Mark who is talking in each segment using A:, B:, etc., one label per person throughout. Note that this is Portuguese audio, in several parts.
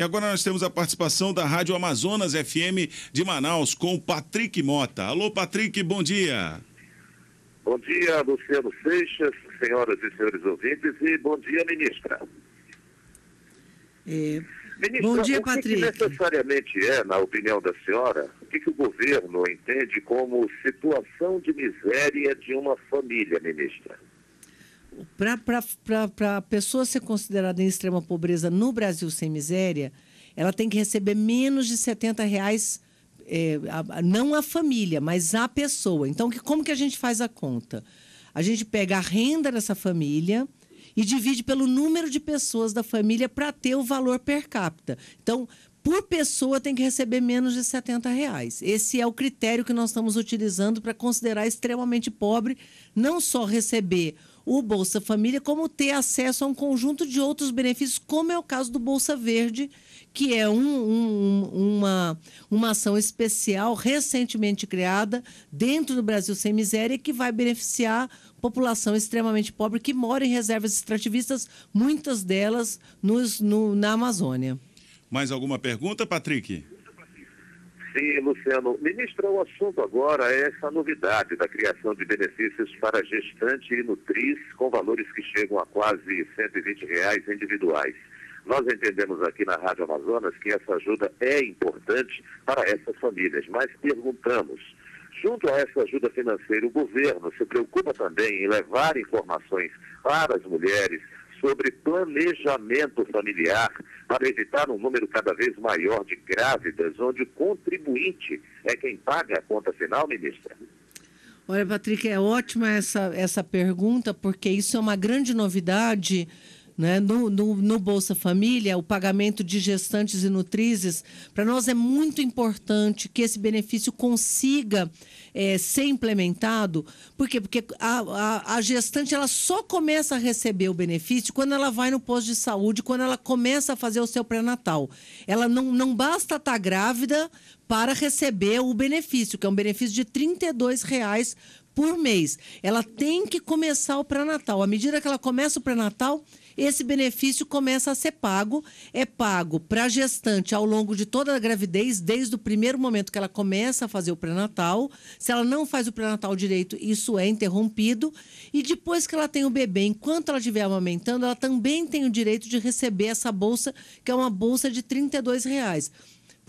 A: E agora nós temos a participação da Rádio Amazonas FM de Manaus com Patrick Mota. Alô, Patrick, bom dia. Bom dia, Luciano Seixas, senhoras e senhores ouvintes, e bom dia, ministra. É... Ministra, bom dia, o que Patrick. O que necessariamente é, na opinião da senhora, o que, que o governo entende como situação de miséria de uma família, ministra?
B: para a pessoa ser considerada em extrema pobreza no Brasil sem miséria, ela tem que receber menos de 70 reais, é, a, não a família, mas a pessoa. Então, que, como que a gente faz a conta? A gente pega a renda dessa família e divide pelo número de pessoas da família para ter o valor per capita. Então, por pessoa tem que receber menos de 70 reais. Esse é o critério que nós estamos utilizando para considerar extremamente pobre não só receber o Bolsa Família, como ter acesso a um conjunto de outros benefícios, como é o caso do Bolsa Verde, que é um, um, uma, uma ação especial recentemente criada dentro do Brasil Sem Miséria que vai beneficiar população extremamente pobre que mora em reservas extrativistas, muitas delas nos, no, na Amazônia.
A: Mais alguma pergunta, Patrick? Sim, Luciano. Ministra, o assunto agora é essa novidade da criação de benefícios para gestante e nutriz com valores que chegam a quase 120 reais individuais. Nós entendemos aqui na Rádio Amazonas que essa ajuda é importante para essas famílias, mas perguntamos, junto a essa ajuda financeira, o governo se preocupa também em levar informações para as mulheres, sobre planejamento familiar para evitar um número cada vez maior de grávidas, onde o contribuinte é quem paga a conta final, ministra?
B: Olha, Patrick, é ótima essa, essa pergunta, porque isso é uma grande novidade né? no, no, no Bolsa Família, o pagamento de gestantes e nutrizes, para nós é muito importante que esse benefício consiga é, ser implementado. Por quê? Porque a, a, a gestante ela só começa a receber o benefício quando ela vai no posto de saúde, quando ela começa a fazer o seu pré-natal. Ela não, não basta estar tá grávida para receber o benefício, que é um benefício de R$ 32,00 por mês. Ela tem que começar o pré-natal. À medida que ela começa o pré-natal, esse benefício começa a ser pago. É pago para a gestante ao longo de toda a gravidez, desde o primeiro momento que ela começa a fazer o pré-natal. Se ela não faz o pré-natal direito, isso é interrompido. E depois que ela tem o bebê, enquanto ela estiver amamentando, ela também tem o direito de receber essa bolsa, que é uma bolsa de R$ 32 reais.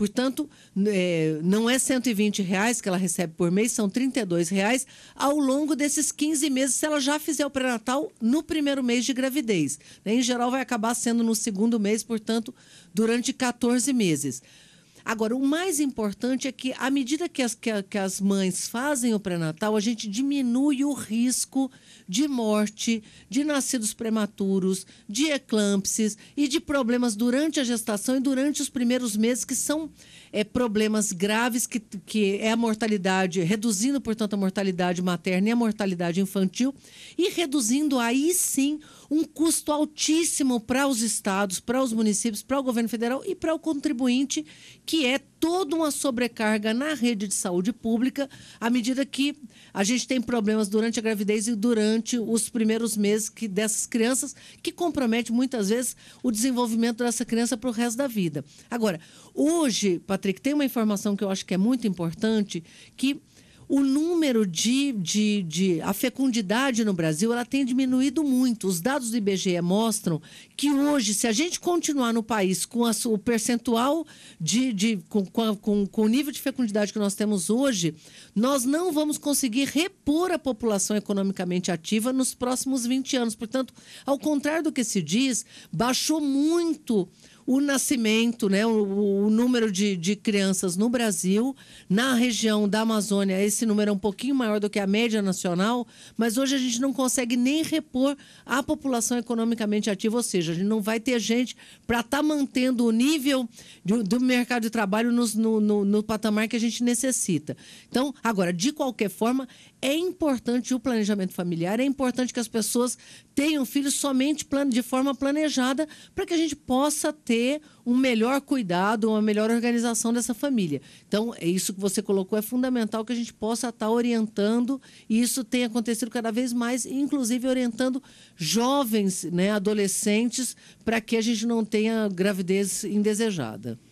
B: Portanto, é, não é 120 reais que ela recebe por mês, são 32 reais ao longo desses 15 meses, se ela já fizer o pré-natal no primeiro mês de gravidez. Né, em geral, vai acabar sendo no segundo mês, portanto, durante 14 meses. Agora, o mais importante é que, à medida que as, que, que as mães fazem o pré-natal, a gente diminui o risco de morte, de nascidos prematuros, de eclâmpses e de problemas durante a gestação e durante os primeiros meses, que são é, problemas graves, que, que é a mortalidade, reduzindo, portanto, a mortalidade materna e a mortalidade infantil, e reduzindo aí sim um custo altíssimo para os estados, para os municípios, para o governo federal e para o contribuinte, que é toda uma sobrecarga na rede de saúde pública, à medida que a gente tem problemas durante a gravidez e durante os primeiros meses que, dessas crianças, que compromete muitas vezes o desenvolvimento dessa criança para o resto da vida. Agora, hoje, Patrick, tem uma informação que eu acho que é muito importante, que o número de, de, de. A fecundidade no Brasil ela tem diminuído muito. Os dados do IBGE mostram que hoje, se a gente continuar no país com a, o percentual de. de com, com, com o nível de fecundidade que nós temos hoje, nós não vamos conseguir repetir repor a população economicamente ativa nos próximos 20 anos. Portanto, ao contrário do que se diz, baixou muito o nascimento, né, o, o número de, de, crianças no Brasil, na região da Amazônia, esse número é um pouquinho maior do que a média nacional, mas hoje a gente não consegue nem repor a população economicamente ativa, ou seja, a gente não vai ter gente para estar tá mantendo o nível de, do mercado de trabalho nos, no, no, no patamar que a gente necessita. Então, agora, de qualquer forma, é importante o planejamento familiar, é importante que as pessoas tenham filhos somente de forma planejada, para que a gente possa ter um melhor cuidado, uma melhor organização dessa família. Então, é isso que você colocou, é fundamental que a gente possa estar tá orientando, e isso tem acontecido cada vez mais, inclusive orientando jovens, né, adolescentes, para que a gente não tenha gravidez indesejada.